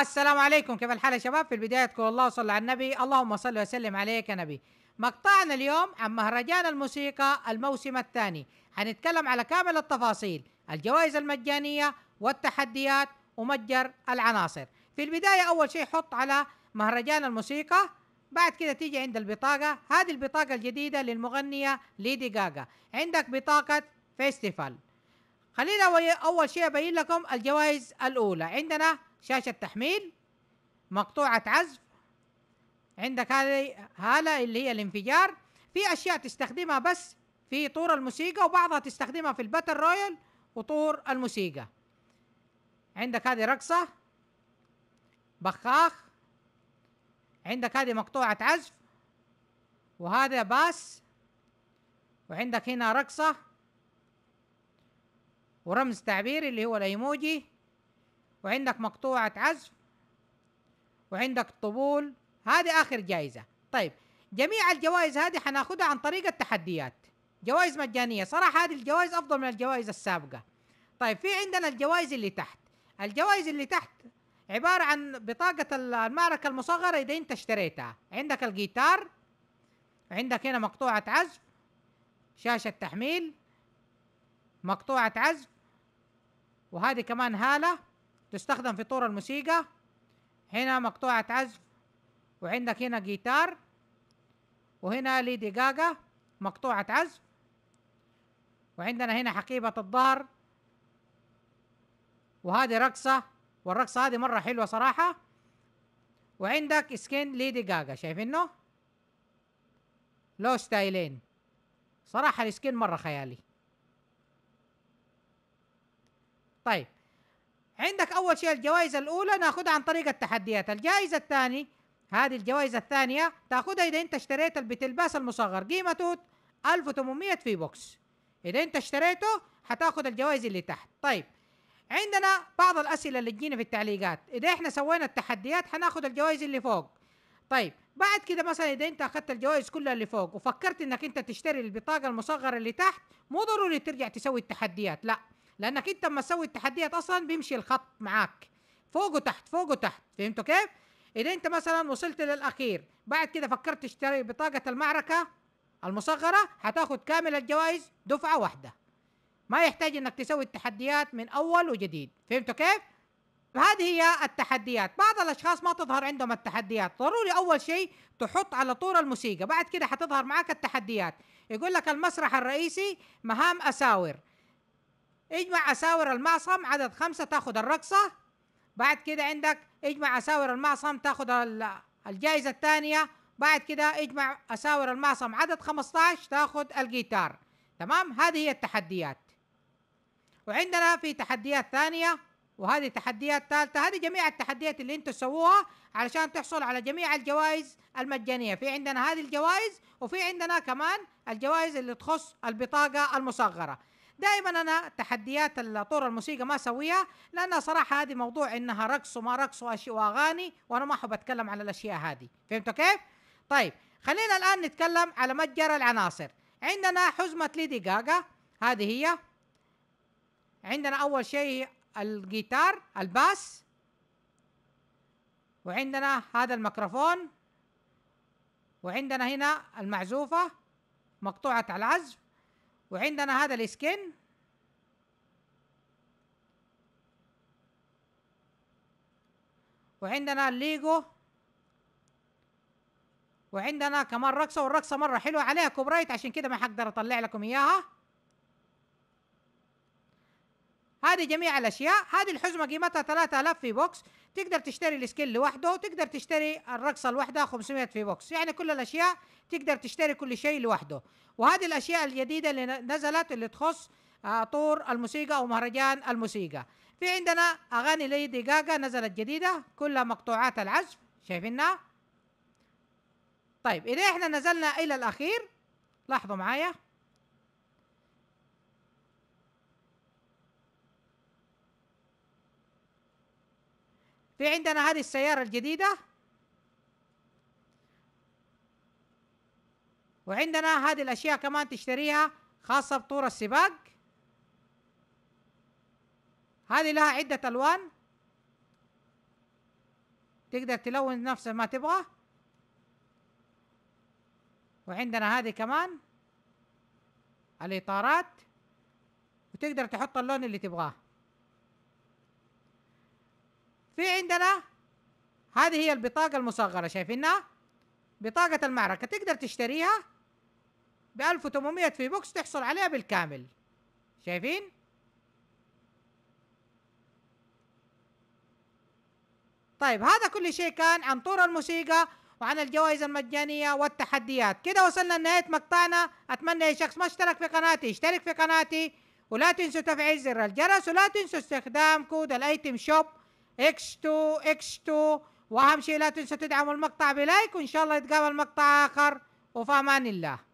السلام عليكم كيف الحال يا شباب في البداية تقول الله وصلى على النبي اللهم صل وسلم عليك يا نبي مقطعنا اليوم عن مهرجان الموسيقى الموسم الثاني هنتكلم على كامل التفاصيل الجوائز المجانية والتحديات ومتجر العناصر في البداية أول شيء حط على مهرجان الموسيقى بعد كده تيجي عند البطاقة هذه البطاقة الجديدة للمغنية ليدي جاجا عندك بطاقة فيستيفال خلينا أول شيء أبين لكم الجوائز الأولى عندنا شاشة تحميل مقطوعة عزف عندك هذه هالة اللي هي الانفجار في أشياء تستخدمها بس في طور الموسيقى وبعضها تستخدمها في الباتل رويال وطور الموسيقى عندك هذه رقصة بخاخ عندك هذه مقطوعة عزف وهذا باس وعندك هنا رقصة ورمز تعبير اللي هو الايموجي وعندك مقطوعة عزف وعندك طبول هذه آخر جائزة طيب جميع الجوائز هذه حناخدها عن طريق التحديات جوائز مجانية صراحة هذه الجوائز أفضل من الجوائز السابقة طيب في عندنا الجوائز اللي تحت الجوائز اللي تحت عباره عن بطاقه المعركه المصغره اذا انت اشتريتها عندك الجيتار عندك هنا مقطوعه عزف شاشه تحميل مقطوعه عزف وهذه كمان هاله تستخدم في طور الموسيقى هنا مقطوعه عزف وعندك هنا جيتار وهنا ليدي جاجا مقطوعه عزف وعندنا هنا حقيبه الظهر وهذه رقصه والرقصه هذه مره حلوه صراحه وعندك سكين ليدي جاجا شايفينه له ستايلين صراحه السكين مره خيالي طيب عندك اول شيء الجوائز الاولى ناخذها عن طريق التحديات الجائزه الثانيه هذه الجوائز الثانية تاخذها إذا أنت اشتريت البيت الباس المصغر قيمته 1800 في بوكس إذا أنت اشتريته حتاخذ الجوائز اللي تحت طيب عندنا بعض الاسئله اللي تجينا في التعليقات اذا احنا سوينا التحديات حناخد الجوائز اللي فوق طيب بعد كده مثلا اذا انت اخذت الجوائز كلها اللي فوق وفكرت انك انت تشتري البطاقه المصغره اللي تحت مو ضروري ترجع تسوي التحديات لا لانك انت لما تسوي التحديات اصلا بيمشي الخط معاك فوق وتحت فوق وتحت فهمتوا كيف؟ اذا انت مثلا وصلت للاخير بعد كده فكرت تشتري بطاقه المعركه المصغره حتاخد كامل الجوائز دفعه واحده ما يحتاج انك تسوي التحديات من اول وجديد فهمتوا كيف هذه هي التحديات بعض الاشخاص ما تظهر عندهم التحديات ضروري اول شيء تحط على طول الموسيقى بعد كده حتظهر معك التحديات يقول لك المسرح الرئيسي مهام اساور اجمع اساور المعصم عدد خمسة تاخذ الرقصة بعد كده عندك اجمع اساور المعصم تاخذ الجائزة الثانية بعد كده اجمع اساور المعصم عدد 15 تاخذ الجيتار تمام هذه هي التحديات وعندنا في تحديات ثانيه وهذه تحديات ثالثه هذه جميع التحديات اللي انتم تسووها علشان تحصل على جميع الجوائز المجانيه في عندنا هذه الجوائز وفي عندنا كمان الجوائز اللي تخص البطاقه المصغره دائما انا تحديات طور الموسيقى ما اسويها لانها صراحه هذه موضوع انها رقص وما رقص واغاني وانا ما احب اتكلم على الاشياء هذه فهمتوا كيف طيب خلينا الان نتكلم على متجر العناصر عندنا حزمه ليدي جاجا هذه هي عندنا اول شيء الجيتار الباس وعندنا هذا الميكروفون وعندنا هنا المعزوفة مقطوعة على العزف وعندنا هذا السكن وعندنا الليجو وعندنا كمان رقصة والرقصة مرة حلوة عليها كوبرايت عشان كده ما حقدر اطلع لكم اياها هذه جميع الاشياء هذه الحزمه قيمتها 3000 في بوكس تقدر تشتري السكيل لوحده وتقدر تشتري الرقصه لوحدها 500 في بوكس يعني كل الاشياء تقدر تشتري كل شيء لوحده وهذه الاشياء الجديده اللي نزلت اللي تخص آه، طور الموسيقى او مهرجان الموسيقى في عندنا اغاني ليدي جاجا نزلت جديده كلها مقطوعات العزف شايفينها طيب اذا احنا نزلنا الى الاخير لاحظوا معايا في عندنا هذه السيارة الجديدة وعندنا هذه الأشياء كمان تشتريها خاصة بطور السباق هذه لها عدة ألوان تقدر تلون نفس ما تبغى وعندنا هذه كمان الإطارات وتقدر تحط اللون اللي تبغاه في عندنا هذه هي البطاقة المصغرة شايفينها بطاقة المعركة تقدر تشتريها ب 1800 في بوكس تحصل عليها بالكامل شايفين طيب هذا كل شيء كان عن طور الموسيقى وعن الجوائز المجانية والتحديات كده وصلنا لنهاية مقطعنا أتمنى أي شخص ما اشترك في قناتي اشترك في قناتي ولا تنسوا تفعيل زر الجرس ولا تنسوا استخدام كود الايتم شوب X2 X2 واهم شيء لا تنسوا تدعموا المقطع بلايك وان شاء الله يتقابل مقطع اخر وفي امان الله